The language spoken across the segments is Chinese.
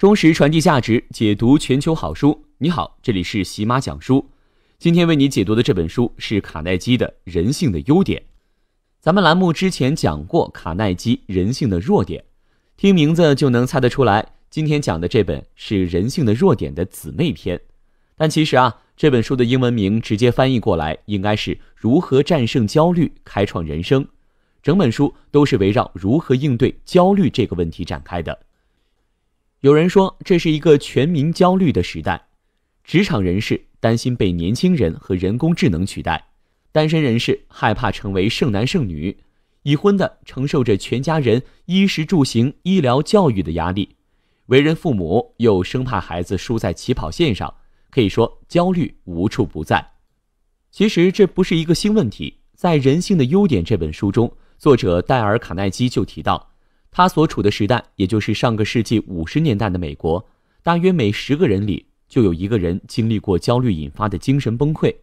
忠实传递价值，解读全球好书。你好，这里是喜马讲书。今天为你解读的这本书是卡耐基的《人性的优点》。咱们栏目之前讲过卡耐基《人性的弱点》，听名字就能猜得出来。今天讲的这本是《人性的弱点》的姊妹篇，但其实啊，这本书的英文名直接翻译过来应该是《如何战胜焦虑，开创人生》。整本书都是围绕如何应对焦虑这个问题展开的。有人说这是一个全民焦虑的时代，职场人士担心被年轻人和人工智能取代，单身人士害怕成为剩男剩女，已婚的承受着全家人衣食住行、医疗教育的压力，为人父母又生怕孩子输在起跑线上，可以说焦虑无处不在。其实这不是一个新问题，在《人性的优点》这本书中，作者戴尔·卡耐基就提到。他所处的时代，也就是上个世纪五十年代的美国，大约每十个人里就有一个人经历过焦虑引发的精神崩溃。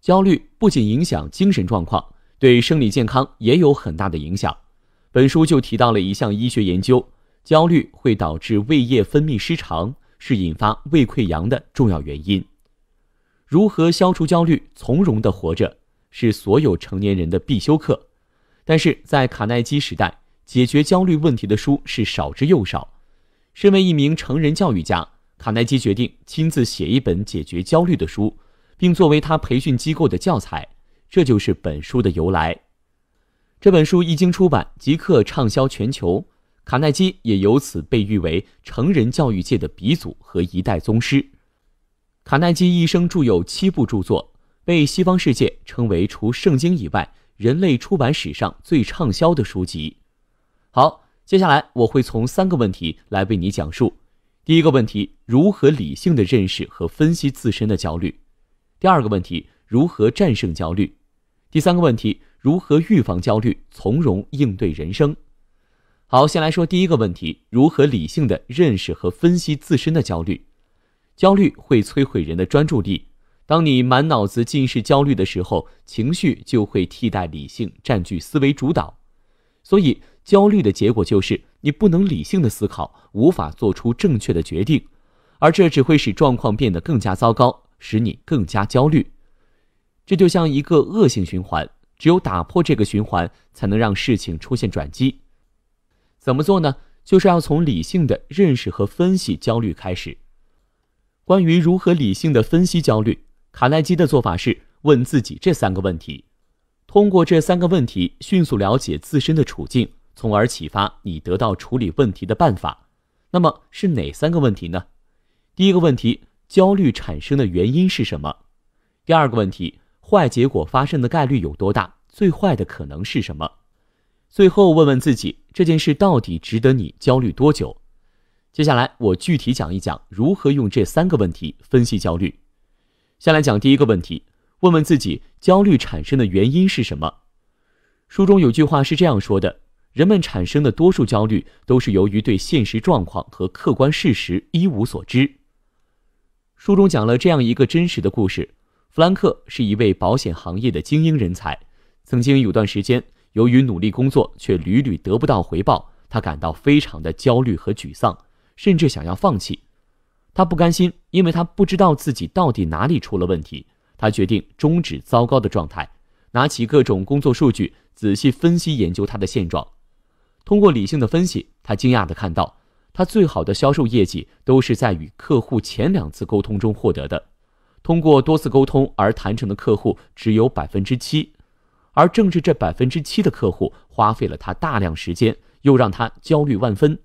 焦虑不仅影响精神状况，对生理健康也有很大的影响。本书就提到了一项医学研究：焦虑会导致胃液分泌失常，是引发胃溃疡的重要原因。如何消除焦虑，从容地活着，是所有成年人的必修课。但是在卡耐基时代。解决焦虑问题的书是少之又少。身为一名成人教育家，卡耐基决定亲自写一本解决焦虑的书，并作为他培训机构的教材。这就是本书的由来。这本书一经出版，即刻畅销全球，卡耐基也由此被誉为成人教育界的鼻祖和一代宗师。卡耐基一生著有七部著作，被西方世界称为除圣经以外人类出版史上最畅销的书籍。好，接下来我会从三个问题来为你讲述。第一个问题：如何理性的认识和分析自身的焦虑；第二个问题：如何战胜焦虑；第三个问题：如何预防焦虑，从容应对人生。好，先来说第一个问题：如何理性的认识和分析自身的焦虑？焦虑会摧毁人的专注力。当你满脑子尽是焦虑的时候，情绪就会替代理性，占据思维主导。所以。焦虑的结果就是你不能理性的思考，无法做出正确的决定，而这只会使状况变得更加糟糕，使你更加焦虑。这就像一个恶性循环，只有打破这个循环，才能让事情出现转机。怎么做呢？就是要从理性的认识和分析焦虑开始。关于如何理性的分析焦虑，卡耐基的做法是问自己这三个问题，通过这三个问题迅速了解自身的处境。从而启发你得到处理问题的办法。那么是哪三个问题呢？第一个问题，焦虑产生的原因是什么？第二个问题，坏结果发生的概率有多大？最坏的可能是什么？最后问问自己，这件事到底值得你焦虑多久？接下来我具体讲一讲如何用这三个问题分析焦虑。先来讲第一个问题，问问自己焦虑产生的原因是什么？书中有句话是这样说的。人们产生的多数焦虑都是由于对现实状况和客观事实一无所知。书中讲了这样一个真实的故事：弗兰克是一位保险行业的精英人才，曾经有段时间，由于努力工作却屡屡得不到回报，他感到非常的焦虑和沮丧，甚至想要放弃。他不甘心，因为他不知道自己到底哪里出了问题。他决定终止糟糕的状态，拿起各种工作数据，仔细分析研究他的现状。通过理性的分析，他惊讶地看到，他最好的销售业绩都是在与客户前两次沟通中获得的。通过多次沟通而谈成的客户只有百分之七，而正是这百分之七的客户花费了他大量时间，又让他焦虑万分。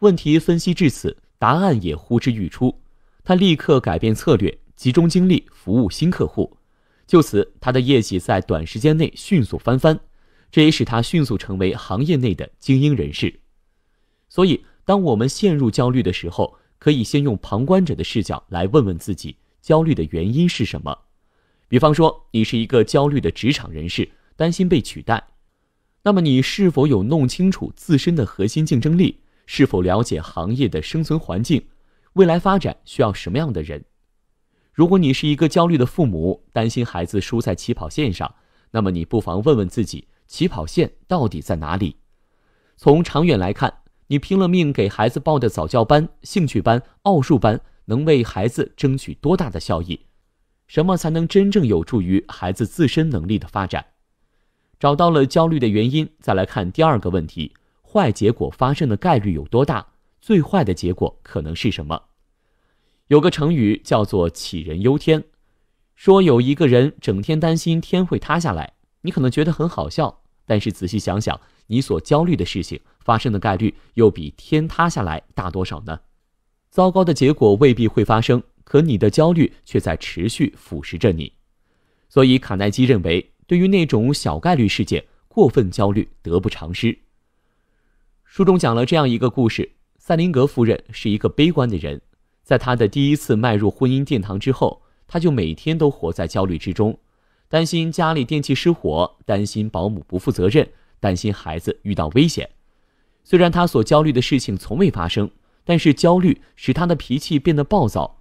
问题分析至此，答案也呼之欲出。他立刻改变策略，集中精力服务新客户。就此，他的业绩在短时间内迅速翻番。这也使他迅速成为行业内的精英人士。所以，当我们陷入焦虑的时候，可以先用旁观者的视角来问问自己：焦虑的原因是什么？比方说，你是一个焦虑的职场人士，担心被取代，那么你是否有弄清楚自身的核心竞争力？是否了解行业的生存环境？未来发展需要什么样的人？如果你是一个焦虑的父母，担心孩子输在起跑线上，那么你不妨问问自己。起跑线到底在哪里？从长远来看，你拼了命给孩子报的早教班、兴趣班、奥数班，能为孩子争取多大的效益？什么才能真正有助于孩子自身能力的发展？找到了焦虑的原因，再来看第二个问题：坏结果发生的概率有多大？最坏的结果可能是什么？有个成语叫做“杞人忧天”，说有一个人整天担心天会塌下来，你可能觉得很好笑。但是仔细想想，你所焦虑的事情发生的概率又比天塌下来大多少呢？糟糕的结果未必会发生，可你的焦虑却在持续腐蚀着你。所以卡耐基认为，对于那种小概率事件，过分焦虑得不偿失。书中讲了这样一个故事：塞林格夫人是一个悲观的人，在她的第一次迈入婚姻殿堂之后，她就每天都活在焦虑之中。担心家里电器失火，担心保姆不负责任，担心孩子遇到危险。虽然他所焦虑的事情从未发生，但是焦虑使他的脾气变得暴躁。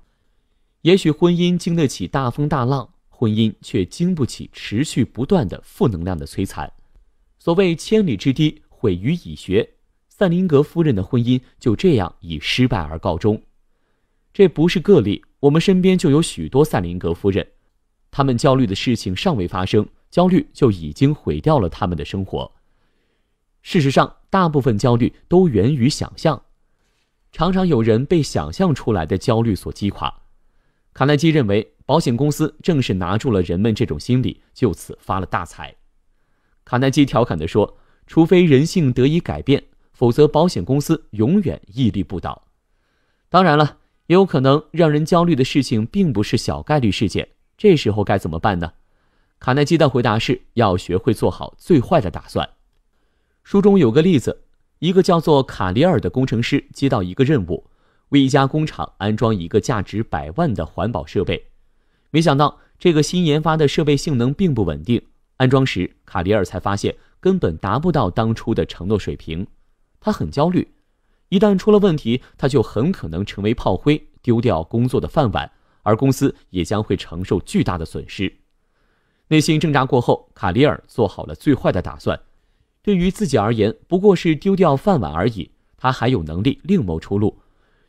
也许婚姻经得起大风大浪，婚姻却经不起持续不断的负能量的摧残。所谓千里之堤，毁于蚁穴。塞林格夫人的婚姻就这样以失败而告终。这不是个例，我们身边就有许多赛林格夫人。他们焦虑的事情尚未发生，焦虑就已经毁掉了他们的生活。事实上，大部分焦虑都源于想象，常常有人被想象出来的焦虑所击垮。卡耐基认为，保险公司正是拿住了人们这种心理，就此发了大财。卡耐基调侃的说：“除非人性得以改变，否则保险公司永远屹立不倒。”当然了，也有可能让人焦虑的事情并不是小概率事件。这时候该怎么办呢？卡耐基的回答是要学会做好最坏的打算。书中有个例子，一个叫做卡里尔的工程师接到一个任务，为一家工厂安装一个价值百万的环保设备。没想到这个新研发的设备性能并不稳定，安装时卡里尔才发现根本达不到当初的承诺水平。他很焦虑，一旦出了问题，他就很可能成为炮灰，丢掉工作的饭碗。而公司也将会承受巨大的损失。内心挣扎过后，卡里尔做好了最坏的打算。对于自己而言，不过是丢掉饭碗而已，他还有能力另谋出路。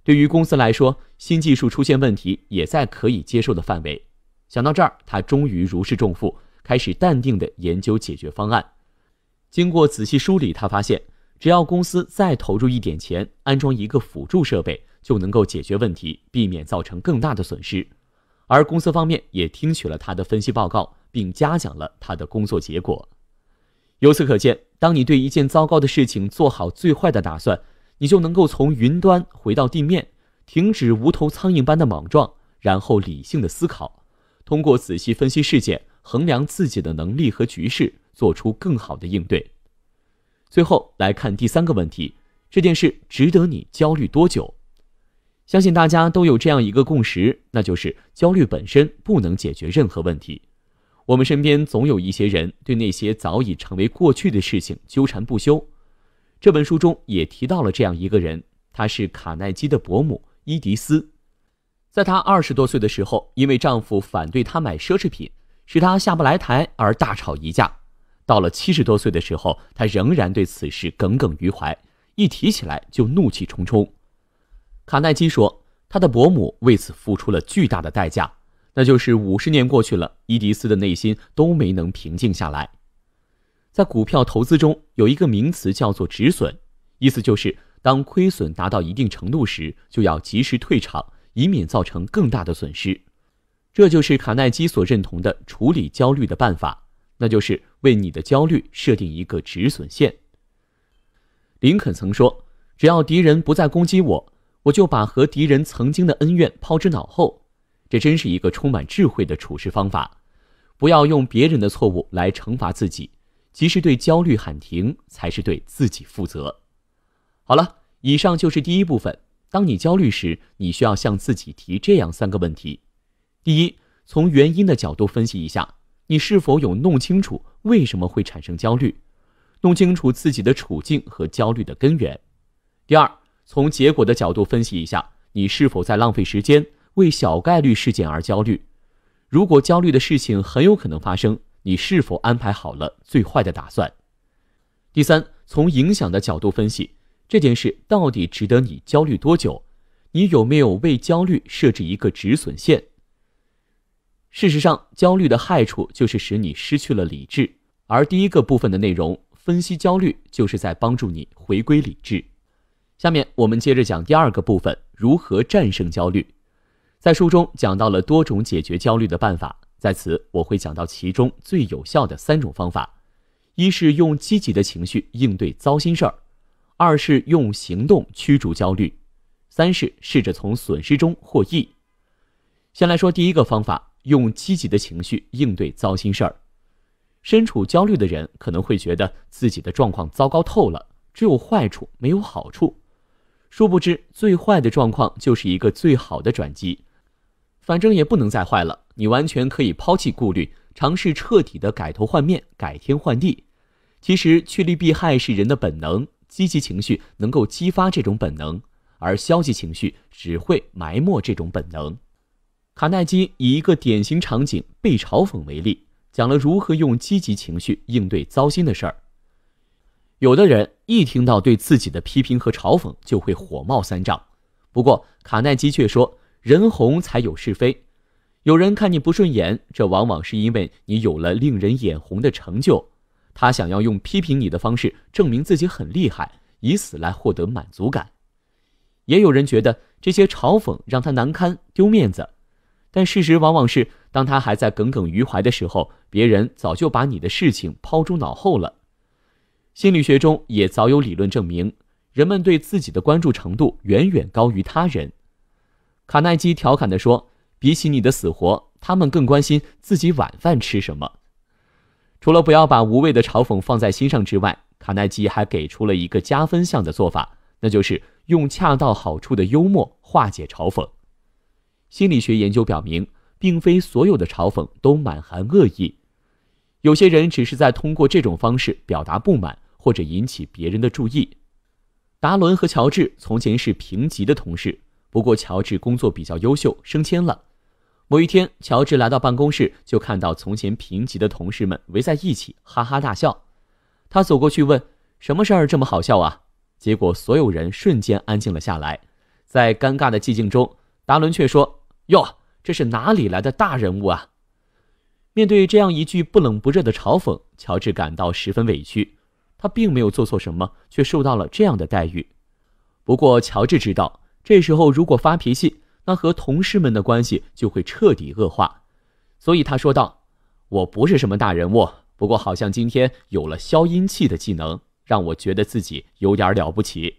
对于公司来说，新技术出现问题也在可以接受的范围。想到这儿，他终于如释重负，开始淡定的研究解决方案。经过仔细梳理，他发现，只要公司再投入一点钱，安装一个辅助设备。就能够解决问题，避免造成更大的损失。而公司方面也听取了他的分析报告，并嘉奖了他的工作结果。由此可见，当你对一件糟糕的事情做好最坏的打算，你就能够从云端回到地面，停止无头苍蝇般的莽撞，然后理性的思考，通过仔细分析事件，衡量自己的能力和局势，做出更好的应对。最后来看第三个问题：这件事值得你焦虑多久？相信大家都有这样一个共识，那就是焦虑本身不能解决任何问题。我们身边总有一些人对那些早已成为过去的事情纠缠不休。这本书中也提到了这样一个人，他是卡耐基的伯母伊迪丝。在她二十多岁的时候，因为丈夫反对她买奢侈品，使她下不来台而大吵一架。到了七十多岁的时候，她仍然对此事耿耿于怀，一提起来就怒气冲冲。卡耐基说，他的伯母为此付出了巨大的代价，那就是五十年过去了，伊迪丝的内心都没能平静下来。在股票投资中，有一个名词叫做止损，意思就是当亏损达到一定程度时，就要及时退场，以免造成更大的损失。这就是卡耐基所认同的处理焦虑的办法，那就是为你的焦虑设定一个止损线。林肯曾说，只要敌人不再攻击我。我就把和敌人曾经的恩怨抛之脑后，这真是一个充满智慧的处事方法。不要用别人的错误来惩罚自己，及时对焦虑喊停才是对自己负责。好了，以上就是第一部分。当你焦虑时，你需要向自己提这样三个问题：第一，从原因的角度分析一下，你是否有弄清楚为什么会产生焦虑，弄清楚自己的处境和焦虑的根源；第二，从结果的角度分析一下，你是否在浪费时间为小概率事件而焦虑？如果焦虑的事情很有可能发生，你是否安排好了最坏的打算？第三，从影响的角度分析这件事到底值得你焦虑多久？你有没有为焦虑设置一个止损线？事实上，焦虑的害处就是使你失去了理智，而第一个部分的内容分析焦虑，就是在帮助你回归理智。下面我们接着讲第二个部分，如何战胜焦虑。在书中讲到了多种解决焦虑的办法，在此我会讲到其中最有效的三种方法：一是用积极的情绪应对糟心事儿；二是用行动驱逐焦虑；三是试着从损失中获益。先来说第一个方法，用积极的情绪应对糟心事儿。身处焦虑的人可能会觉得自己的状况糟糕透了，只有坏处没有好处。殊不知，最坏的状况就是一个最好的转机。反正也不能再坏了，你完全可以抛弃顾虑，尝试彻底的改头换面、改天换地。其实趋利避害是人的本能，积极情绪能够激发这种本能，而消极情绪只会埋没这种本能。卡耐基以一个典型场景——被嘲讽为例，讲了如何用积极情绪应对糟心的事儿。有的人一听到对自己的批评和嘲讽，就会火冒三丈。不过，卡耐基却说：“人红才有是非。有人看你不顺眼，这往往是因为你有了令人眼红的成就，他想要用批评你的方式证明自己很厉害，以此来获得满足感。也有人觉得这些嘲讽让他难堪、丢面子，但事实往往是，当他还在耿耿于怀的时候，别人早就把你的事情抛诸脑后了。”心理学中也早有理论证明，人们对自己的关注程度远远高于他人。卡耐基调侃地说：“比起你的死活，他们更关心自己晚饭吃什么。”除了不要把无谓的嘲讽放在心上之外，卡耐基还给出了一个加分项的做法，那就是用恰到好处的幽默化解嘲讽。心理学研究表明，并非所有的嘲讽都满含恶意，有些人只是在通过这种方式表达不满。或者引起别人的注意。达伦和乔治从前是平级的同事，不过乔治工作比较优秀，升迁了。某一天，乔治来到办公室，就看到从前平级的同事们围在一起，哈哈大笑。他走过去问：“什么事儿这么好笑啊？”结果所有人瞬间安静了下来。在尴尬的寂静中，达伦却说：“哟，这是哪里来的大人物啊？”面对这样一句不冷不热的嘲讽，乔治感到十分委屈。他并没有做错什么，却受到了这样的待遇。不过乔治知道，这时候如果发脾气，那和同事们的关系就会彻底恶化。所以他说道：“我不是什么大人物，不过好像今天有了消音器的技能，让我觉得自己有点了不起。”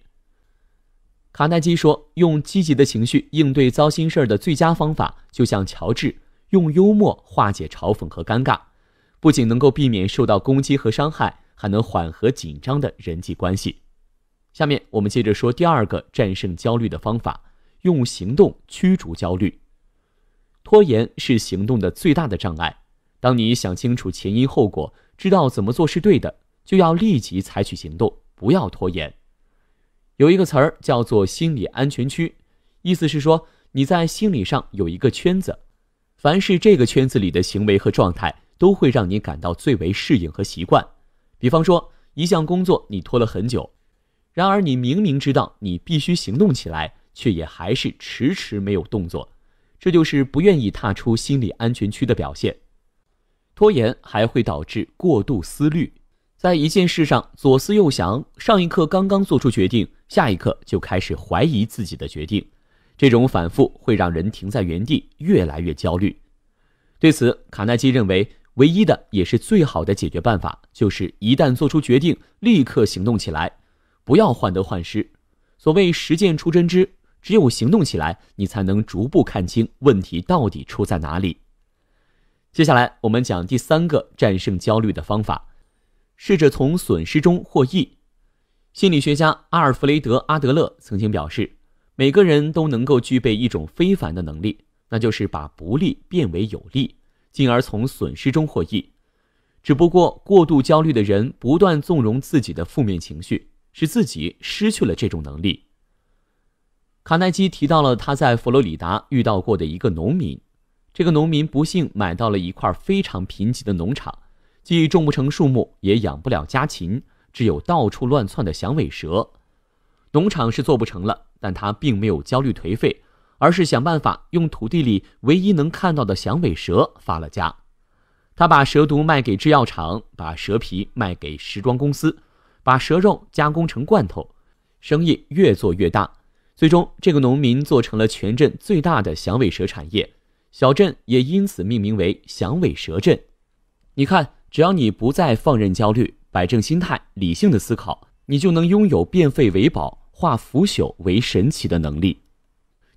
卡耐基说：“用积极的情绪应对糟心事儿的最佳方法，就像乔治用幽默化解嘲讽和尴尬，不仅能够避免受到攻击和伤害。”还能缓和紧张的人际关系。下面我们接着说第二个战胜焦虑的方法：用行动驱逐焦虑。拖延是行动的最大的障碍。当你想清楚前因后果，知道怎么做是对的，就要立即采取行动，不要拖延。有一个词儿叫做“心理安全区”，意思是说你在心理上有一个圈子，凡是这个圈子里的行为和状态，都会让你感到最为适应和习惯。比方说，一项工作你拖了很久，然而你明明知道你必须行动起来，却也还是迟迟没有动作，这就是不愿意踏出心理安全区的表现。拖延还会导致过度思虑，在一件事上左思右想，上一刻刚刚做出决定，下一刻就开始怀疑自己的决定，这种反复会让人停在原地，越来越焦虑。对此，卡耐基认为。唯一的也是最好的解决办法，就是一旦做出决定，立刻行动起来，不要患得患失。所谓实践出真知，只有行动起来，你才能逐步看清问题到底出在哪里。接下来我们讲第三个战胜焦虑的方法：试着从损失中获益。心理学家阿尔弗雷德·阿德勒曾经表示，每个人都能够具备一种非凡的能力，那就是把不利变为有利。进而从损失中获益，只不过过度焦虑的人不断纵容自己的负面情绪，使自己失去了这种能力。卡耐基提到了他在佛罗里达遇到过的一个农民，这个农民不幸买到了一块非常贫瘠的农场，既种不成树木，也养不了家禽，只有到处乱窜的响尾蛇。农场是做不成了，但他并没有焦虑颓废。而是想办法用土地里唯一能看到的响尾蛇发了家，他把蛇毒卖给制药厂，把蛇皮卖给时装公司，把蛇肉加工成罐头，生意越做越大，最终这个农民做成了全镇最大的响尾蛇产业，小镇也因此命名为响尾蛇镇。你看，只要你不再放任焦虑，摆正心态，理性的思考，你就能拥有变废为宝、化腐朽为神奇的能力。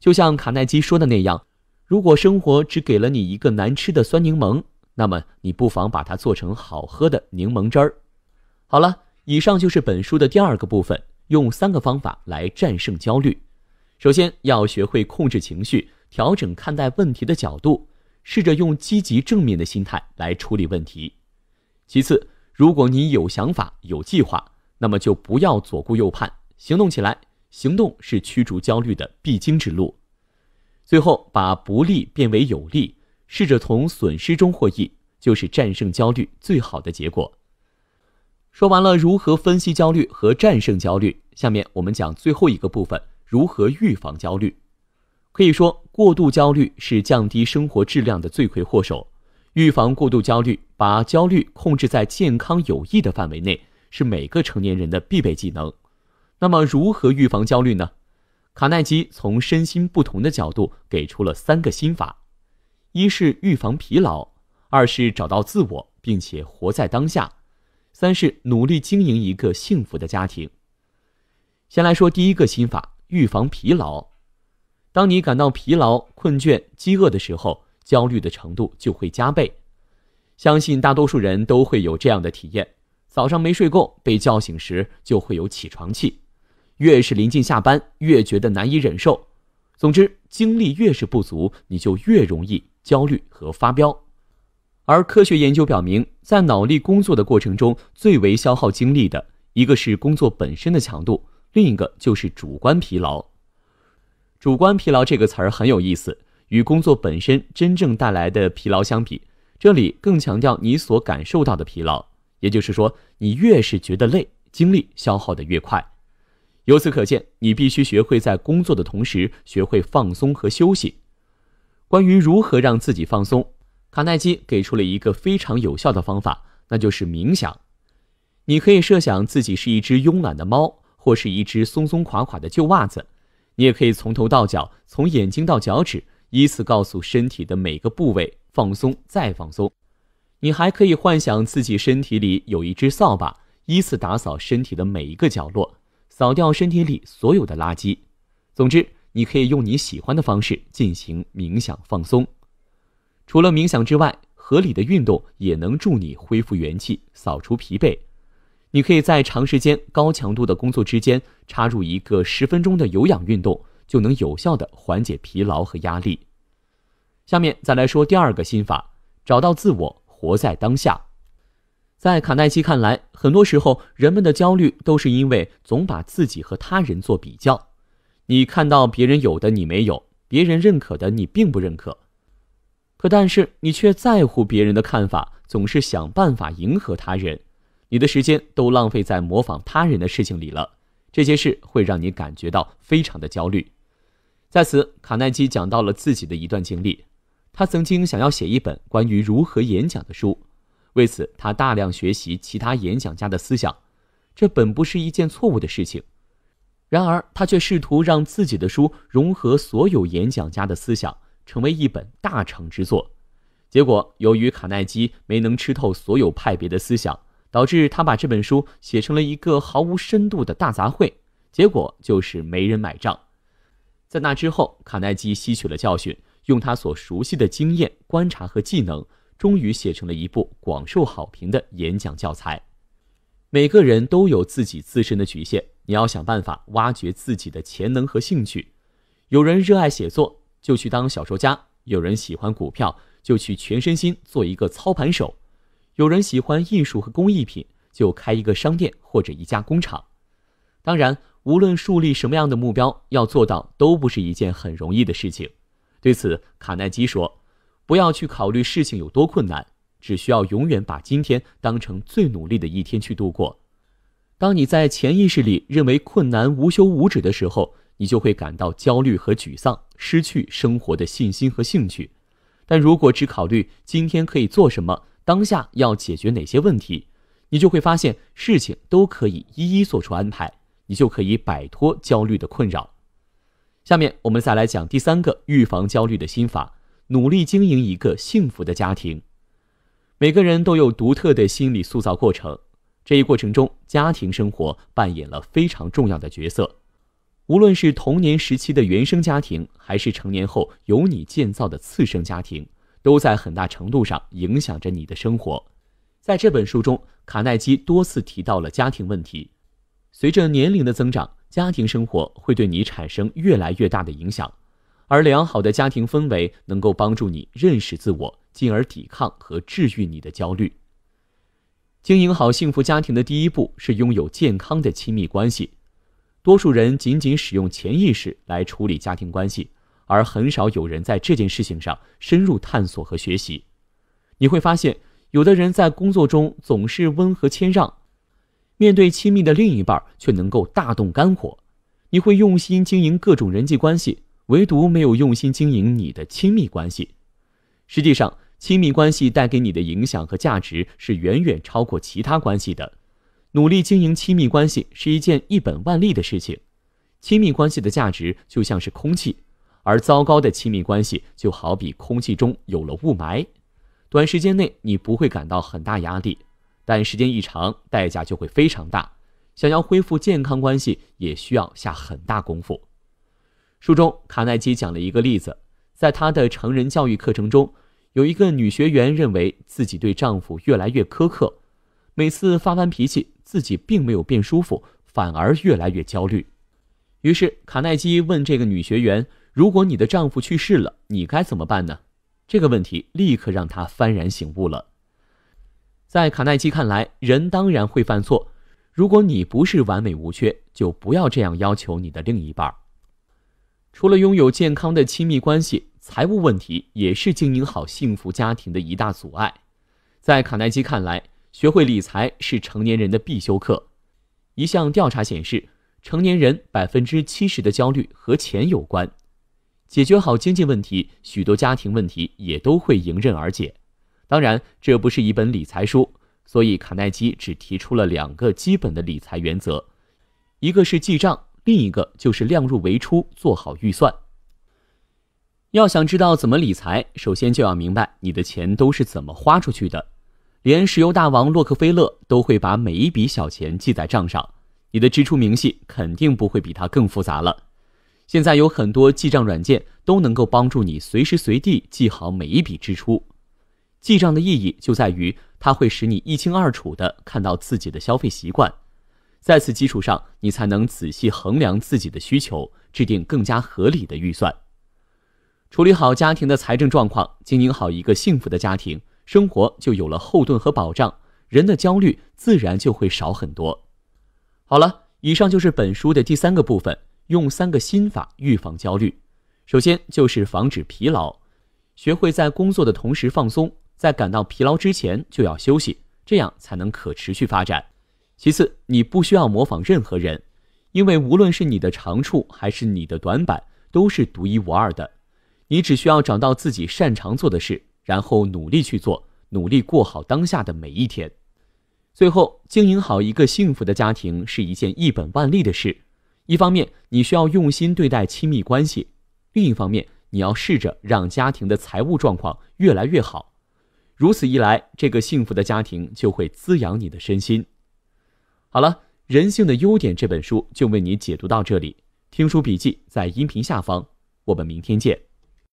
就像卡耐基说的那样，如果生活只给了你一个难吃的酸柠檬，那么你不妨把它做成好喝的柠檬汁儿。好了，以上就是本书的第二个部分，用三个方法来战胜焦虑。首先要学会控制情绪，调整看待问题的角度，试着用积极正面的心态来处理问题。其次，如果你有想法、有计划，那么就不要左顾右盼，行动起来。行动是驱逐焦虑的必经之路，最后把不利变为有利，试着从损失中获益，就是战胜焦虑最好的结果。说完了如何分析焦虑和战胜焦虑，下面我们讲最后一个部分：如何预防焦虑。可以说，过度焦虑是降低生活质量的罪魁祸首。预防过度焦虑，把焦虑控制在健康有益的范围内，是每个成年人的必备技能。那么如何预防焦虑呢？卡耐基从身心不同的角度给出了三个心法：一是预防疲劳，二是找到自我并且活在当下，三是努力经营一个幸福的家庭。先来说第一个心法：预防疲劳。当你感到疲劳、困倦、饥饿的时候，焦虑的程度就会加倍。相信大多数人都会有这样的体验：早上没睡够，被叫醒时就会有起床气。越是临近下班，越觉得难以忍受。总之，精力越是不足，你就越容易焦虑和发飙。而科学研究表明，在脑力工作的过程中，最为消耗精力的一个是工作本身的强度，另一个就是主观疲劳。主观疲劳这个词儿很有意思，与工作本身真正带来的疲劳相比，这里更强调你所感受到的疲劳。也就是说，你越是觉得累，精力消耗的越快。由此可见，你必须学会在工作的同时学会放松和休息。关于如何让自己放松，卡耐基给出了一个非常有效的方法，那就是冥想。你可以设想自己是一只慵懒的猫，或是一只松松垮垮的旧袜子。你也可以从头到脚，从眼睛到脚趾，依次告诉身体的每个部位放松再放松。你还可以幻想自己身体里有一只扫把，依次打扫身体的每一个角落。扫掉身体里所有的垃圾。总之，你可以用你喜欢的方式进行冥想放松。除了冥想之外，合理的运动也能助你恢复元气，扫除疲惫。你可以在长时间高强度的工作之间插入一个十分钟的有氧运动，就能有效的缓解疲劳和压力。下面再来说第二个心法：找到自我，活在当下。在卡耐基看来，很多时候人们的焦虑都是因为总把自己和他人做比较。你看到别人有的你没有，别人认可的你并不认可，可但是你却在乎别人的看法，总是想办法迎合他人，你的时间都浪费在模仿他人的事情里了。这些事会让你感觉到非常的焦虑。在此，卡耐基讲到了自己的一段经历，他曾经想要写一本关于如何演讲的书。为此，他大量学习其他演讲家的思想，这本不是一件错误的事情。然而，他却试图让自己的书融合所有演讲家的思想，成为一本大成之作。结果，由于卡耐基没能吃透所有派别的思想，导致他把这本书写成了一个毫无深度的大杂烩。结果就是没人买账。在那之后，卡耐基吸取了教训，用他所熟悉的经验、观察和技能。终于写成了一部广受好评的演讲教材。每个人都有自己自身的局限，你要想办法挖掘自己的潜能和兴趣。有人热爱写作，就去当小说家；有人喜欢股票，就去全身心做一个操盘手；有人喜欢艺术和工艺品，就开一个商店或者一家工厂。当然，无论树立什么样的目标，要做到都不是一件很容易的事情。对此，卡耐基说。不要去考虑事情有多困难，只需要永远把今天当成最努力的一天去度过。当你在潜意识里认为困难无休无止的时候，你就会感到焦虑和沮丧，失去生活的信心和兴趣。但如果只考虑今天可以做什么，当下要解决哪些问题，你就会发现事情都可以一一做出安排，你就可以摆脱焦虑的困扰。下面我们再来讲第三个预防焦虑的心法。努力经营一个幸福的家庭。每个人都有独特的心理塑造过程，这一过程中，家庭生活扮演了非常重要的角色。无论是童年时期的原生家庭，还是成年后由你建造的次生家庭，都在很大程度上影响着你的生活。在这本书中，卡耐基多次提到了家庭问题。随着年龄的增长，家庭生活会对你产生越来越大的影响。而良好的家庭氛围能够帮助你认识自我，进而抵抗和治愈你的焦虑。经营好幸福家庭的第一步是拥有健康的亲密关系。多数人仅仅使用潜意识来处理家庭关系，而很少有人在这件事情上深入探索和学习。你会发现，有的人在工作中总是温和谦让，面对亲密的另一半却能够大动肝火。你会用心经营各种人际关系。唯独没有用心经营你的亲密关系。实际上，亲密关系带给你的影响和价值是远远超过其他关系的。努力经营亲密关系是一件一本万利的事情。亲密关系的价值就像是空气，而糟糕的亲密关系就好比空气中有了雾霾。短时间内你不会感到很大压力，但时间一长，代价就会非常大。想要恢复健康关系，也需要下很大功夫。书中，卡耐基讲了一个例子，在他的成人教育课程中，有一个女学员认为自己对丈夫越来越苛刻，每次发完脾气，自己并没有变舒服，反而越来越焦虑。于是卡耐基问这个女学员：“如果你的丈夫去世了，你该怎么办呢？”这个问题立刻让她幡然醒悟了。在卡耐基看来，人当然会犯错，如果你不是完美无缺，就不要这样要求你的另一半。除了拥有健康的亲密关系，财务问题也是经营好幸福家庭的一大阻碍。在卡耐基看来，学会理财是成年人的必修课。一项调查显示，成年人百分之七十的焦虑和钱有关。解决好经济问题，许多家庭问题也都会迎刃而解。当然，这不是一本理财书，所以卡耐基只提出了两个基本的理财原则：一个是记账。另一个就是量入为出，做好预算。要想知道怎么理财，首先就要明白你的钱都是怎么花出去的。连石油大王洛克菲勒都会把每一笔小钱记在账上，你的支出明细肯定不会比他更复杂了。现在有很多记账软件都能够帮助你随时随地记好每一笔支出。记账的意义就在于，它会使你一清二楚的看到自己的消费习惯。在此基础上，你才能仔细衡量自己的需求，制定更加合理的预算，处理好家庭的财政状况，经营好一个幸福的家庭，生活就有了后盾和保障，人的焦虑自然就会少很多。好了，以上就是本书的第三个部分，用三个心法预防焦虑。首先就是防止疲劳，学会在工作的同时放松，在感到疲劳之前就要休息，这样才能可持续发展。其次，你不需要模仿任何人，因为无论是你的长处还是你的短板都是独一无二的。你只需要找到自己擅长做的事，然后努力去做，努力过好当下的每一天。最后，经营好一个幸福的家庭是一件一本万利的事。一方面，你需要用心对待亲密关系；另一方面，你要试着让家庭的财务状况越来越好。如此一来，这个幸福的家庭就会滋养你的身心。好了，《人性的优点》这本书就为你解读到这里。听书笔记在音频下方，我们明天见。